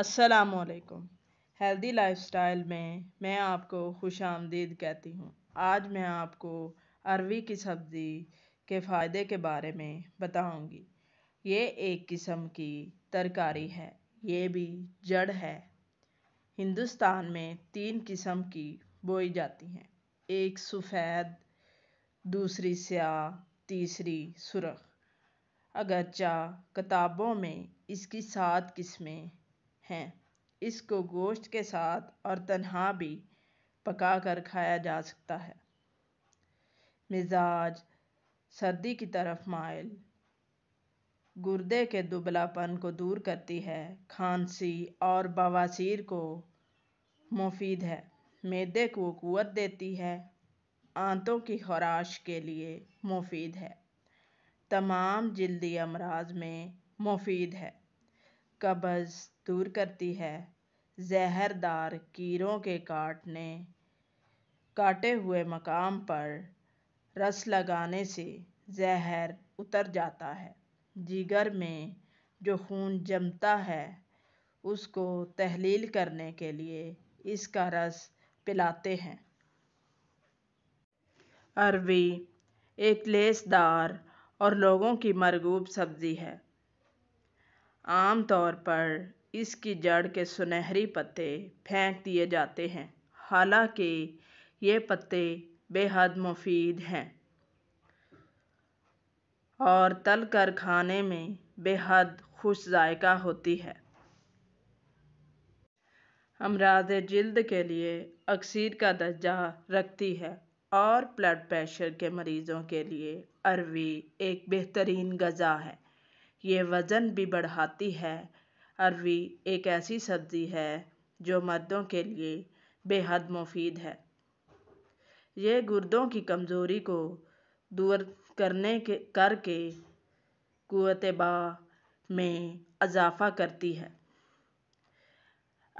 असलकुम healthy lifestyle में मैं आपको खुश आमदीद कहती हूँ आज मैं आपको अरवी की सब्ज़ी के फ़ायदे के बारे में बताऊँगी ये एक किस्म की तरकारी है ये भी जड़ है हिंदुस्तान में तीन किस्म की बोई जाती हैं एक सफ़ेद दूसरी स्याह तीसरी सुरख अगरचा किताबों में इसकी सात किस्में हैं इसको गोश्त के साथ और तनहा भी पका कर खाया जा सकता है मिजाज सर्दी की तरफ माइल गुर्दे के दुबलापन को दूर करती है खांसी और बवासीर को मुफीद है मैदे को कुत देती है आंतों की खराश के लिए मुफीद है तमाम जल्दी अमराज में मुफीद है कब्ज़ दूर करती है ज़हरदार कीड़ों के काटने काटे हुए मक़ाम पर रस लगाने से ज़हर उतर जाता है जिगर में जो खून जमता है उसको तहलील करने के लिए इसका रस पिलाते हैं अरवी एक लेसदार और लोगों की मरगूब सब्ज़ी है आमतौर पर इसकी जड़ के सुनहरी पत्ते फेंक दिए जाते हैं हालाँकि ये पत्ते बेहद मुफ़ीद हैं और तल कर खाने में बेहद खुश जायका होती है अमराज जल्द के लिए अक्सर का दर्जा रखती है और ब्लड प्रेशर के मरीज़ों के लिए अरवी एक बेहतरीन गज़ा है ये वज़न भी बढ़ाती है अरवी एक ऐसी सब्ज़ी है जो मर्दों के लिए बेहद मुफीद है ये गुर्दों की कमज़ोरी को दूर करने के करके कुतबा में इजाफ़ा करती है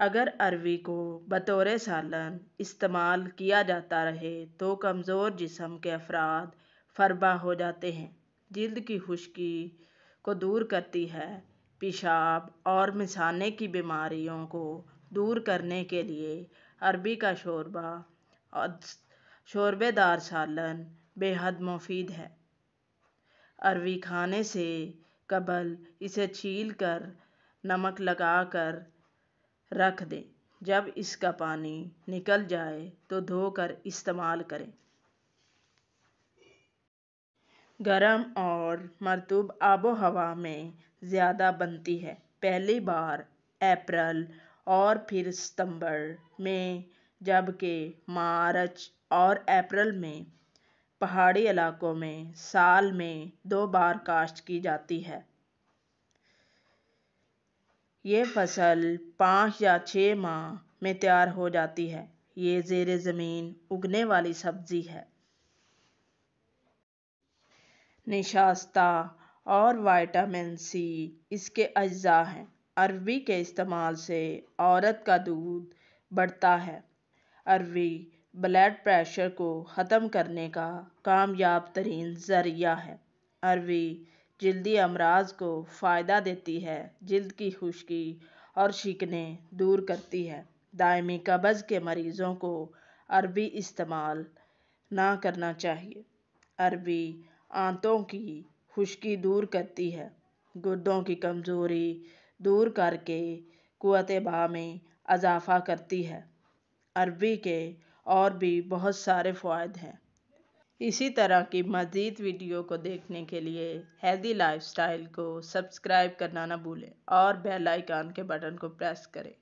अगर अरवी को बतौर सालन इस्तेमाल किया जाता रहे तो कमज़ोर जिसम के अफराद फरबा हो जाते हैं जल्द की खुश्की को दूर करती है पेशाब और मिसाने की बीमारियों को दूर करने के लिए अरबी का शोरबा और शोरबेदार सालन बेहद मुफीद है अरबी खाने से कबल इसे छील कर नमक लगा कर रख दें जब इसका पानी निकल जाए तो धोकर इस्तेमाल करें गर्म और मरतूब आबो हवा में ज़्यादा बनती है पहली बार अप्रैल और फिर सितंबर में जबकि मार्च और अप्रैल में पहाड़ी इलाकों में साल में दो बार काश्त की जाती है ये फसल पाँच या छः माह में तैयार हो जाती है ये ज़ेर ज़मीन उगने वाली सब्ज़ी है निशास्ता और वाइटामिन सी इसके अज्जा हैं अरवी के इस्तेमाल से औरत का दूध बढ़ता है अरवी ब्लड प्रेशर को ख़त्म करने का कामयाब तरीन ज़रिया है अरवी जल्दी अमराज को फ़ायदा देती है जल्द की खुश्की और शिकने दूर करती है दायमी कब्ज़ के मरीज़ों को अरबी इस्तेमाल ना करना चाहिए अरबी आंतों की खुश्की दूर करती है गुर्दों की कमज़ोरी दूर करके कुत बा में इज़ाफ़ा करती है अरबी के और भी बहुत सारे फायद हैं इसी तरह की मज़ीद वीडियो को देखने के लिए हेल्दी लाइफस्टाइल को सब्सक्राइब करना ना भूलें और बेल आइकन के बटन को प्रेस करें